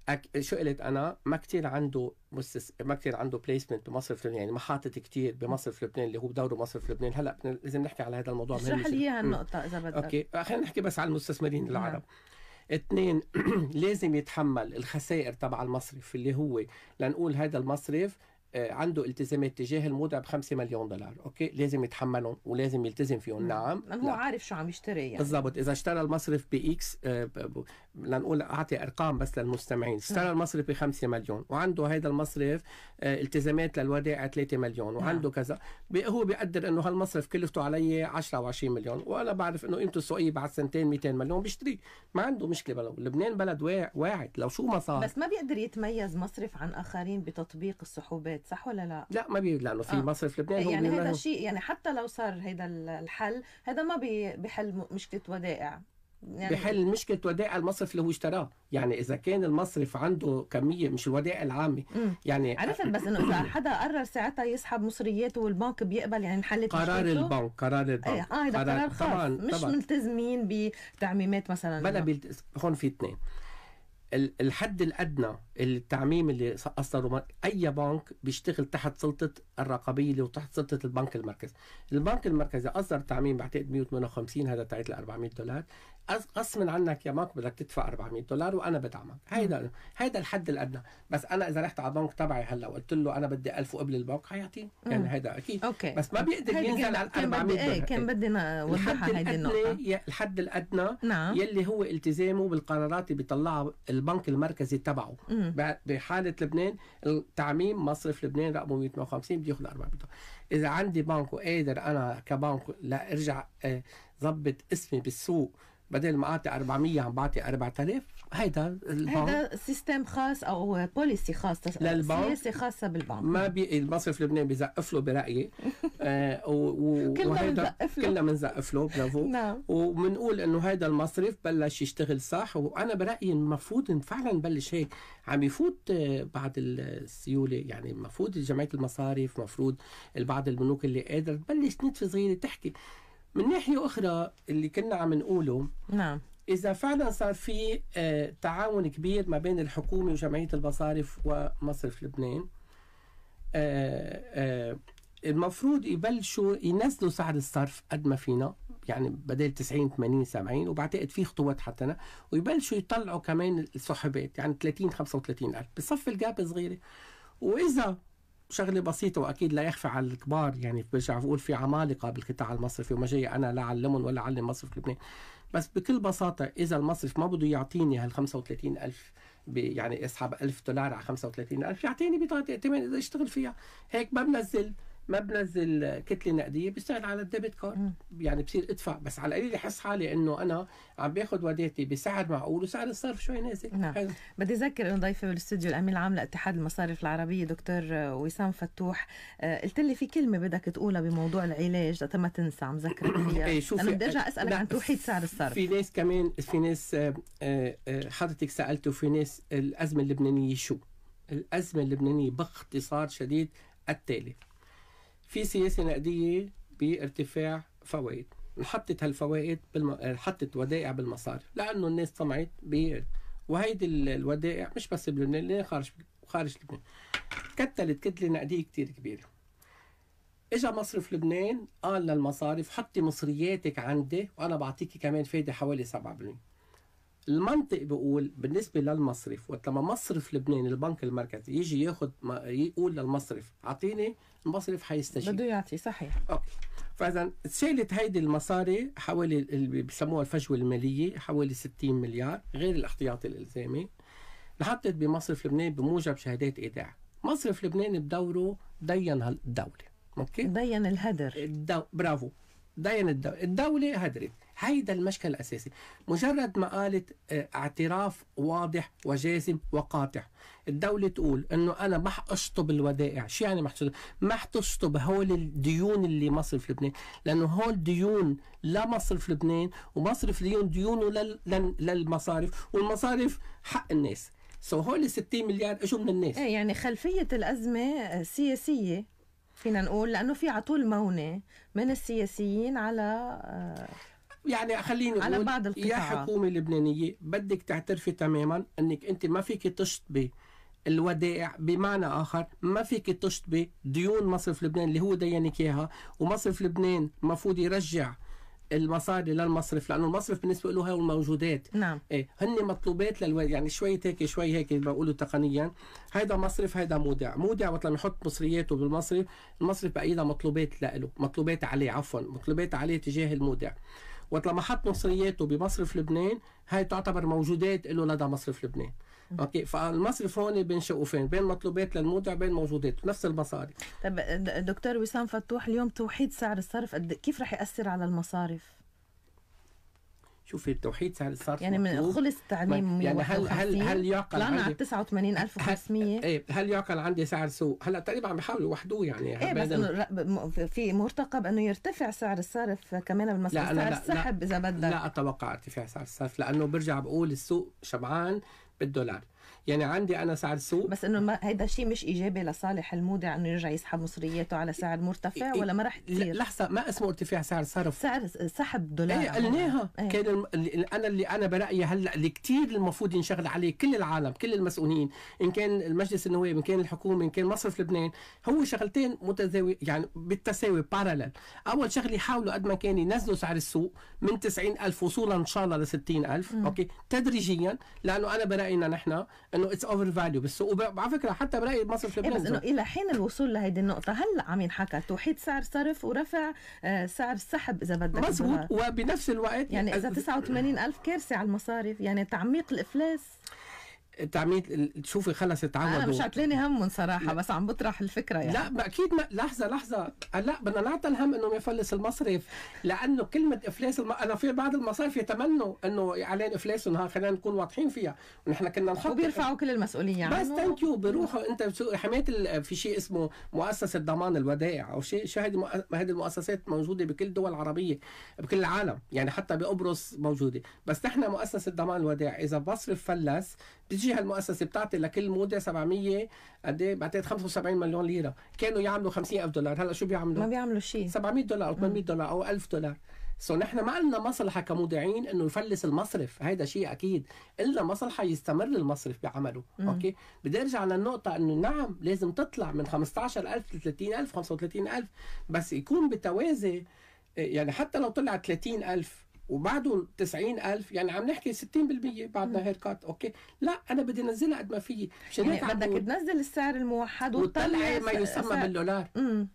أك... شو قلت انا ما كثير عنده مستس... ما كثير عنده بليسمنت بمصرف لبنان يعني ما حاطط كثير بمصرف لبنان اللي هو دوره مصرف لبنان هلا لازم نحكي على هذا الموضوع اشرح لي النقطه اذا بدك اوكي خلينا نحكي بس على المستثمرين نعم. العرب اثنين لازم يتحمل الخسائر تبع المصرف اللي هو لنقول هذا المصرف آه، عنده التزامات تجاه المودع ب 5 مليون دولار اوكي لازم يتحملهم ولازم يلتزم فيهم مم. نعم هو لا. عارف شو عم يشتري يعني بالضبط اذا اشترى المصرف باكس آه، لنقول اعطي ارقام بس للمستمعين نعم. اشترى المصرف ب 5 مليون وعنده هذا المصرف آه، التزامات للودائع 3 مليون نعم. وعنده مم. كذا هو بيقدر انه هالمصرف كلفته علي 10 او 20 مليون وانا بعرف انه قيمته السوقيه بعد سنتين 200 مليون بيشتريه ما عنده مشكله بلو. لبنان بلد واعد لو شو ما صار بس ما بيقدر يتميز مصرف عن اخرين بتطبيق السحوبات بيربط صح ولا لا؟ لا ما بي لانه في آه. مصرف لبنان هو يعني هذا الشيء يعني حتى لو صار هذا الحل هذا ما بي بحل مشكله ودائع يعني بحل مشكله ودائع المصرف اللي هو اشتراه يعني اذا كان المصرف عنده كميه مش الودائع العامه يعني عرفت بس انه اذا حدا قرر ساعتها يسحب مصرياته والبنك بيقبل يعني انحلت قرار البنك قرار البنك إيه، اه هذا قرار خاص طبعًا مش طبعًا. ملتزمين بتعميمات مثلا بلا بيلتز... هون في اثنين الحد الادنى التعميم اللي اصدره اي بنك بيشتغل تحت سلطه الرقابيه اللي تحت سلطه البنك المركزي البنك المركزي اصدر تعميم بعتقد 158 هذا تعريف ل 400 دولار غصبا عنك يا ماك بدك تدفع 400 دولار وانا بدعمك هيدا هيدا الحد الادنى بس انا اذا رحت على البنك تبعي هلا وقلت له انا بدي 1000 قبل البنك حيعطيني يعني هيدا اكيد أوكي. بس ما بيقدر ينزل على 400 إيه، دولار ايه كان بدي اوضحها هيدي النقطه الحد الادنى نعم. يلي هو التزامه بالقرارات اللي بيطلعها البنك المركزي تبعه بحاله لبنان التعميم مصرف لبنان رقمه 150 بده ياخذ 400 دولار اذا عندي بنك وقادر انا كبنك لارجع آه، ظبط اسمي بالسوق بدل ما اعطي 400 عم بعطي 4000 هيدا البنك هيدا سيستم خاص او بوليسي خاص للبنك سياسه خاصه بالبنك ما بي المصرف اللبناني بزقف له برايي آه و... كلنا بنزقف له كلنا بنزقف له برافو نعم وبنقول انه هيدا المصرف بلش يشتغل صح وانا برايي المفروض إن فعلا نبلش هيك عم يفوت آه، بعض السيوله يعني المفروض جمعيه المصارف المفروض بعض البنوك اللي قادره تبلش نتفه صغيره تحكي من ناحيه اخرى اللي كنا عم نقوله نعم اذا فعلا صار في آه، تعاون كبير ما بين الحكومه وجمعيه المصارف ومصرف لبنان آه، آه، المفروض يبلشوا ينزلوا سعر الصرف قد ما فينا يعني بدل 90 80 70 وبعتقد في خطوات حتى ويبلشوا يطلعوا كمان السحبات يعني 30 35 الف بصف الجاب صغيره واذا شغله بسيطه واكيد لا يخفى على الكبار يعني برجع بقول في عمالقه بالقطاع المصرفي وما جاي انا لا اعلمهم ولا اعلم مصرف لبنان بس بكل بساطه اذا المصرف ما بده يعطيني هال 35000 يعني اسحب 1000 دولار على 35000 يعطيني بطاقه ائتمان اذا اشتغل فيها هيك ما بنزل ما بنزل كتله نقديه بيشتغل على الديبت كارد يعني بصير ادفع بس على القليل احس حالي انه انا عم باخذ وديعتي بسعر معقول وسعر الصرف شوي نازل نعم. بدي اذكر انه ضيفي بالاستوديو الامين العام لاتحاد المصارف العربيه دكتور وسام فتوح آه، قلت لي في كلمه بدك تقولها بموضوع العلاج لتا ما تنسى عم ذكر فيها إيه، يعني شوفي انا بدي ارجع اسالك نعم. عن توحيد سعر الصرف في ناس كمان في ناس آه، آه، حضرتك سالته في ناس الازمه اللبنانيه شو؟ الازمه اللبنانيه باختصار شديد التالي في سياسه نقديه بارتفاع فوائد انحطت هالفوائد بالم... انحطت آه، ودائع بالمصاري لانه الناس طمعت ب وهيدي الودائع مش بس بلبنان لبنان خارج خارج لبنان كتلت كتله نقديه كتير كبيره اجا مصرف لبنان قال للمصارف حطي مصرياتك عندي وانا بعطيكي كمان فايده حوالي 7% المنطق بيقول بالنسبه للمصرف وقت لما مصرف لبنان البنك المركزي يجي ياخذ يقول للمصرف اعطيني المصرف حيستجيب بده يعطي صحيح اوكي فاذا سالت هيدي المصاري حوالي اللي بسموها الفجوه الماليه حوالي 60 مليار غير الاحتياطي الالزامي انحطت بمصرف لبنان بموجب شهادات ايداع مصرف لبنان بدوره دين الدوله اوكي دين الهدر الدو... برافو دين الدوله الدوله هدرت هيدا المشكل الأساسي مجرد ما قالت آه، اعتراف واضح وجازم وقاطع الدولة تقول انه انا ما حاشطب الودائع شو يعني ما حاشطب ما حتشطب هول الديون اللي مصرف لبنان لانه هول ديون لمصرف لبنان ومصرف لبنان ديونه لل... للمصارف والمصارف حق الناس سو so هول 60 مليار اجوا من الناس ايه يعني خلفية الأزمة آه، سياسية فينا نقول لأنه في عطول مونة من السياسيين على آه، يعني خليني على بعض القطاع. يا حكومه لبنانيه بدك تعترفي تماما انك انت ما فيك تشطبي الودائع بمعنى اخر ما فيك تشطبي ديون مصرف لبنان اللي هو دينك اياها ومصرف لبنان المفروض يرجع المصاري للمصرف لانه المصرف بالنسبه له هو الموجودات نعم ايه هن مطلوبات للوالد يعني شوي هيك شوي هيك بقولوا تقنيا هيدا مصرف هيدا مودع مودع وقت لما يحط مصرياته بالمصرف المصرف بقى مطلوبات له مطلوبات عليه عفوا مطلوبات عليه تجاه المودع وقت لما حط مصرياته بمصرف لبنان هاي تعتبر موجودات له لدى مصرف لبنان اوكي فالمصرف هون بين شقوفين بين مطلوبات للمودع بين موجودات نفس المصاري طب دكتور وسام فتوح اليوم توحيد سعر الصرف كيف رح ياثر على المصارف شوفي التوحيد صار صار يعني من خلص التعليم طيب، يعني هل هل هل يعقل طلعنا على 89500 ايه هل يعقل عندي سعر سوق هلا تقريبا عم بيحاولوا يوحدوه يعني ايه بس في مرتقب انه يرتفع سعر الصرف كمان بالمصرف سعر لا السحب اذا بدك لا اتوقع ارتفاع سعر الصرف لانه برجع بقول السوق شبعان بالدولار يعني عندي انا سعر السوق بس انه ما هيدا الشيء مش ايجابي لصالح المودع انه يرجع يسحب مصرياته على سعر مرتفع ولا ما رح تصير لحظه ما اسمه ارتفاع سعر صرف سعر سحب دولار ايه قلناها ايه. كان انا اللي انا برايي هلا اللي كثير المفروض ينشغل عليه كل العالم كل المسؤولين ان كان المجلس النواب ان كان الحكومه ان كان مصرف لبنان هو شغلتين متزاوي يعني بالتساوي بارلل اول شغله يحاولوا قد ما كان ينزلوا سعر السوق من 90000 وصولا ان شاء الله ل 60000 اوكي تدريجيا لانه انا براينا نحن انه اتس اوفر فاليو بس وعلى فكره حتى برايي مصرف لبنان إيه بس انه الى حين الوصول لهيدي النقطه هلا عم ينحكى توحيد سعر صرف ورفع آه، سعر السحب اذا بدك مزبوط وبنفس الوقت يعني اذا 89000 الف كارثه على المصارف يعني تعميق الافلاس تعميد تشوفي خلص اتعودوا انا آه، مش عتلاني هم صراحه بس عم بطرح الفكره يعني لا اكيد ما لحظه لحظه آه، لا بدنا نعطي الهم انه يفلس المصرف لانه كلمه افلاس الم... انا في بعض المصارف يتمنوا انه اعلان افلاسهم ها خلينا نكون واضحين فيها ونحن كنا نحط وبيرفعوا كل المسؤوليه بس ثانك يو بيروحوا انت حمايه ال... في شيء اسمه مؤسسه ضمان الودائع او شيء شو هذه هذه المؤسسات موجوده بكل الدول العربيه بكل العالم يعني حتى بقبرص موجوده بس نحن مؤسسه ضمان الودائع اذا بصرف فلس بتجي المؤسسه بتعطي لكل موضع 700 قد ايه بعتقد 75 مليون ليره كانوا يعملوا 50000 دولار هلا شو بيعملوا؟ ما بيعملوا شيء 700 دولار او 800 دولار او 1000 دولار سو نحن ما لنا مصلحه كمودعين انه يفلس المصرف هيدا شيء اكيد الا مصلحه يستمر المصرف بعمله مم. اوكي بدي ارجع للنقطه انه نعم لازم تطلع من 15000 ل 30000 35000 بس يكون بتوازي يعني حتى لو طلع 30000 وبعده 90000 يعني عم نحكي 60% بعدنا هير كات اوكي لا انا بدي انزلها قد ما في يعني بدك تنزل السعر الموحد وتطلع ما يسمى بالدولار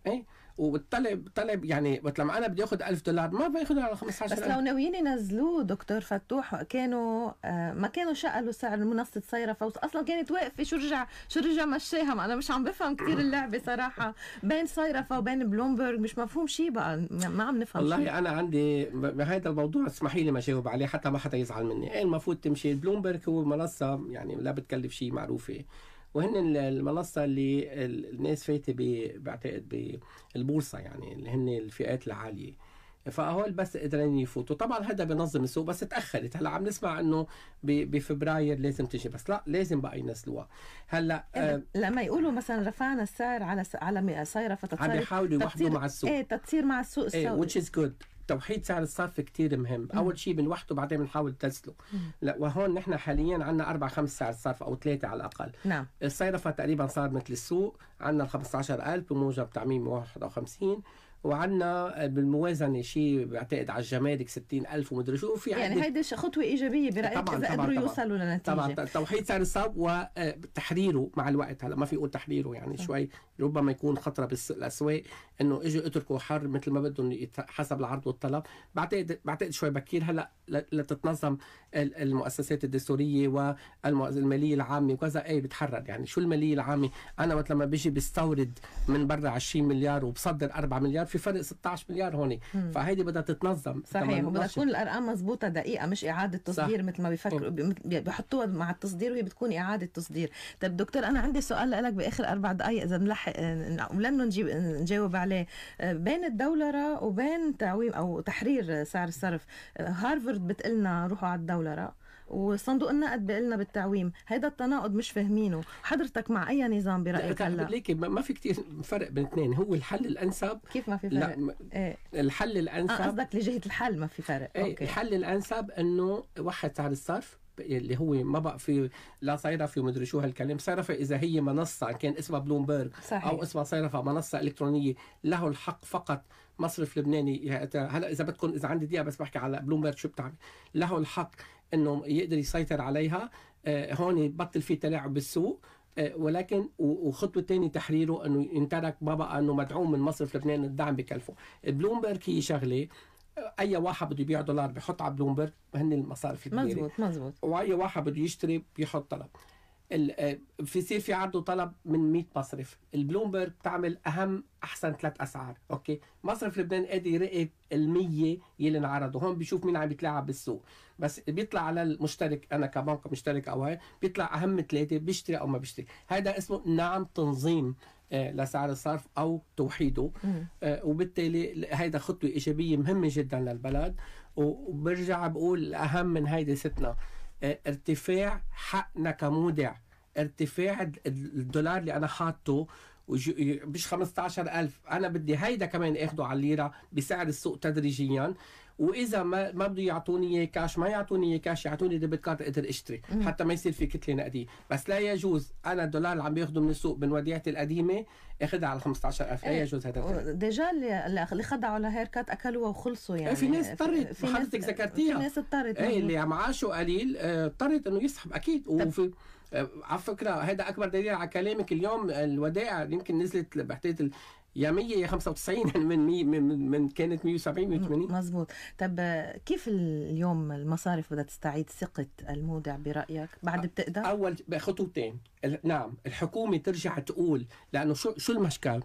ايه والطلب طلب يعني مثلا لما انا بدي اخذ 1000 دولار ما بياخذها على 15 بس لو ناويين ينزلوه دكتور فتوح كانوا آه، ما كانوا شقلوا سعر منصه سيره فوز اصلا كانت واقفه شو رجع شو رجع مشاها انا مش عم بفهم كثير اللعبه صراحه بين سيرفا وبين بلومبرج مش مفهوم شيء بقى ما عم نفهم والله انا عندي بهذا الموضوع اسمحي لي ما جاوب عليه حتى ما حدا يزعل مني ايه المفروض تمشي بلومبرج هو منصه يعني لا بتكلف شيء معروفه وهن المنصه اللي الناس فايته بعتقد بالبورصه يعني اللي هن الفئات العاليه فهول بس قدرين يفوتوا طبعا هذا بنظم السوق بس تاخرت هلا عم نسمع انه بفبراير لازم تجي بس لا لازم بقى ينزلوها هلا آه، لما يقولوا مثلا رفعنا السعر على على 100 صايره فتصير عم بيحاولوا يوحدوا مع السوق ايه تتصير مع السوق السوري ايه which is good توحيد سعر الصرف كتير مهم م. اول شيء بنوحده بعدين بنحاول ننزله لا وهون نحن حاليا عندنا اربع خمس سعر صرف او ثلاثه على الاقل نعم الصيرفه تقريبا صار مثل السوق عندنا ال 15000 بموجب تعميم 51 وعندنا بالموازنه شيء بعتقد على الجمارك 60000 ومدري شو وفي يعني هيدي خطوه ايجابيه برايك طبعا اذا قدروا يوصلوا لنتيجه طبعا توحيد سعر الصب وتحريره آه، مع الوقت هلا ما في قول تحريره يعني صح. شوي ربما يكون خطره بالاسواق انه اجوا اتركوا حر مثل ما بدهم حسب العرض والطلب بعتقد بعتقد شوي بكير هلا لتتنظم المؤسسات الدستوريه والماليه العامه وكذا اي بتحرر يعني شو الماليه العامه انا وقت لما بيجي بستورد من برا 20 مليار وبصدر 4 مليار في فرق 16 مليار هون فهيدي بدها تتنظم صحيح وبدها تكون الارقام مضبوطه دقيقه مش اعاده تصدير مثل ما بيفكروا بحطوها مع التصدير وهي بتكون اعاده تصدير طب دكتور انا عندي سؤال لك باخر اربع دقائق اذا بنلحق آه، ولن نجيب نجاوب عليه آه، بين الدولره وبين تعويم او تحرير سعر الصرف آه، هارفرد بتقلنا روحوا على الدولره وصندوقنا قد لنا بالتعويم هذا التناقض مش فاهمينه حضرتك مع اي نظام برايك هلا ليكي إيه، ما في كتير فرق بين اثنين هو الحل الانسب كيف ما في فرق لا ايه. الحل الانسب آه، قصدك آه لجهه الحل ما في فرق ايه أوكي. الحل الانسب انه وحد سعر الصرف اللي هو ما بقى في لا صيرفه ومدري شو هالكلام صيرفه اذا هي منصه كان اسمها بلومبرغ صحيح. او اسمها صيرفه منصه الكترونيه له الحق فقط مصرف لبناني هلا اذا بدكم اذا عندي دقيقه بس بحكي على بلومبرغ شو بتعمل له الحق انه يقدر يسيطر عليها آه، هون بطل في تلاعب بالسوق آه، ولكن وخطوه ثانيه تحريره انه ينترك ما بقى انه مدعوم من مصرف لبنان الدعم بكلفه بلومبرج هي شغله آه، اي واحد بده يبيع دولار بحط على بلومبرج هن المصارف الكبيره مزبوط مزبوط واي واحد بده يشتري بيحط طلب بصير آه، في عرض وطلب من 100 مصرف البلومبرج بتعمل اهم احسن ثلاث اسعار اوكي مصرف لبنان قادر يراقب ال100 يلي انعرضوا هون بيشوف مين عم بيتلاعب بالسوق بس بيطلع على المشترك انا كبنك مشترك او هاي بيطلع اهم ثلاثه بيشتري او ما بيشتري هذا اسمه نعم تنظيم آه، لسعر الصرف او توحيده آه، وبالتالي هيدا خطوه ايجابيه مهمه جدا للبلد وبرجع بقول الاهم من هيدي ستنا ارتفاع حقنا كمودع ارتفاع الدولار اللي انا حاطه مش 15000 انا بدي هيدا كمان اخده على الليره بسعر السوق تدريجيا واذا ما ما بده يعطوني اياه كاش ما يعطوني اياه كاش يعطوني ديبت كارد اقدر اشتري حتى ما يصير في كتله نقديه بس لا يجوز انا الدولار اللي عم ياخذه من السوق من وديعتي القديمه اخذها على 15000 لا إيه، يجوز هذا ديجا اللي خدعوا لهير كات اكلوها وخلصوا يعني في ناس اضطرت حضرتك ذكرتيها في ناس اضطرت ايه اللي معاشه قليل آه، اضطرت انه يسحب اكيد وفي آه، على فكره هذا اكبر دليل على كلامك اليوم الودائع يمكن نزلت بحكايه يا 100 يا 95 يعني من 100 من, من كانت 170 180 مزبوط طب كيف اليوم المصارف بدها تستعيد ثقه المودع برايك بعد بتقدر اول بخطوتين نعم الحكومه ترجع تقول لانه شو شو المشكل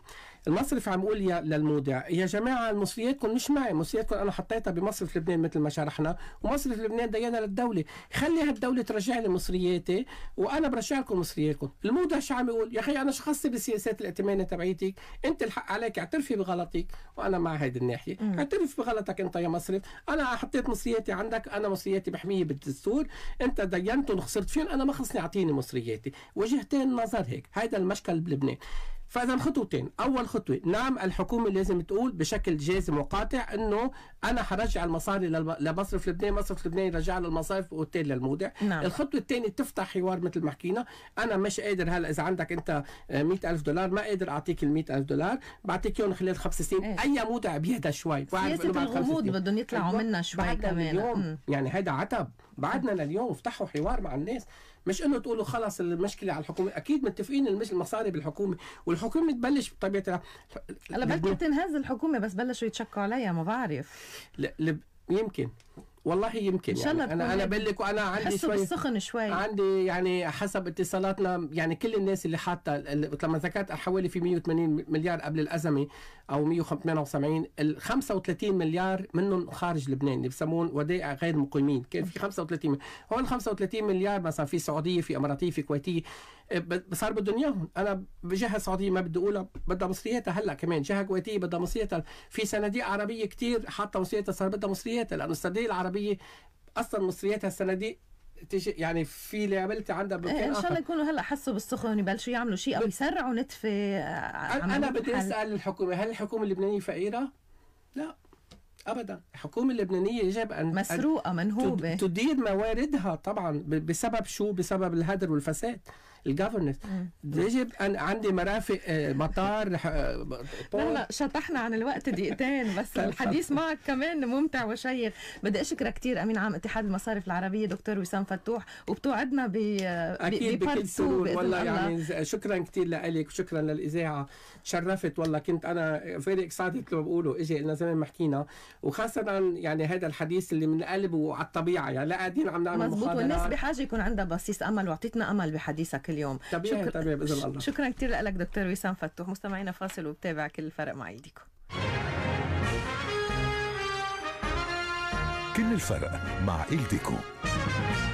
المصرف عم يقول يا للمودع يا جماعه مصرياتكم مش معي مصرياتكم انا حطيتها بمصرف لبنان مثل ما شرحنا ومصرف لبنان دينا للدوله خلي هالدوله ترجع لي مصرياتي وانا برجع لكم مصرياتكم المودع شو عم يقول يا اخي انا شو بسياسات الائتمان تبعيتك انت الحق عليك اعترفي بغلطك وانا مع هيدي الناحيه اعترف بغلطك انت يا مصرف انا حطيت مصرياتي عندك انا مصرياتي بحميه بالدستور انت دينتهم خسرت فيهم انا ما خصني اعطيني مصرياتي وجهتين نظر هيك هيدا المشكل بلبنان فاذا خطوتين اول خطوه نعم الحكومه لازم تقول بشكل جازم وقاطع انه انا حرجع المصاري لمصرف لبنان مصرف لبنان يرجع المصارف واوتيل للمودع نعم. الخطوه الثانيه تفتح حوار مثل ما حكينا انا مش قادر هلا اذا عندك انت ألف دولار ما قادر اعطيك ال ألف دولار بعطيك اياهم خلال خمس سنين إيه؟ اي مودع بيهدى شوي سياسه الغموض بدهم يطلعوا أيوة. منا شوي كمان اليوم يعني هذا عتب بعدنا لليوم افتحوا حوار مع الناس مش انه تقولوا خلص المشكله على الحكومه اكيد متفقين المصاري بالحكومه والحكومه تبلش بطبيعتها هلا بلكي تنهز الحكومه بس بلشوا يتشكوا عليها ما بعرف لا لب... يمكن والله يمكن يعني انا انا بقول لك وانا عندي شوي بالسخن شوي عندي يعني حسب اتصالاتنا يعني كل الناس اللي حاطه لما ذكرت حوالي في 180 مليار قبل الازمه او 178 ال 35 مليار منهم خارج لبنان اللي بسمون ودائع غير مقيمين كان في 35 هون 35 مليار مثلا في سعوديه في اماراتيه في كويتيه آه، صار بدهم اياهم انا بجهه سعوديه ما بدي اقولها بدها مصرياتها هلا كمان جهه كويتيه بدها مصرياتها في صناديق عربيه كثير حاطه مصرياتها صار بدها مصرياتها لانه الصناديق العربيه اصلا مصرياتها الصناديق تجي يعني في اللي عملتي عندها بلوكين إيه، ان شاء الله يكونوا هلا حسوا بالسخن يبلشوا يعملوا شيء او يسرعوا نتفه انا, أنا بدي اسال الحكومه هل الحكومه اللبنانيه فقيره؟ لا ابدا الحكومه اللبنانيه يجب ان مسروقه منهوبه تدير مواردها طبعا بسبب شو بسبب الهدر والفساد الجفرنس يجب ان عندي مرافق آه، مطار آه، لا شطحنا عن الوقت دقيقتين بس الحديث معك كمان ممتع وشيق بدي اشكرك كثير امين عام اتحاد المصارف العربيه دكتور وسام فتوح وبتوعدنا ب اكيد بكل سرور والله يعني شكرا كثير لك وشكرا للاذاعه تشرفت والله كنت انا فيري اكسايتد اللي بقوله اجي لنا زمان ما حكينا وخاصه يعني هذا الحديث اللي من قلب وعلى الطبيعه يعني لا قاعدين عم نعمل مظبوط والناس بحاجه يكون عندها بصيص امل واعطيتنا امل بحديثك اليوم طبيعي شكر... طبيعي باذن الله شكرا كثير لك دكتور وسام فتوح مستمعينا فاصل وبتابع كل الفرق مع ايديكم كل الفرق مع ايديكم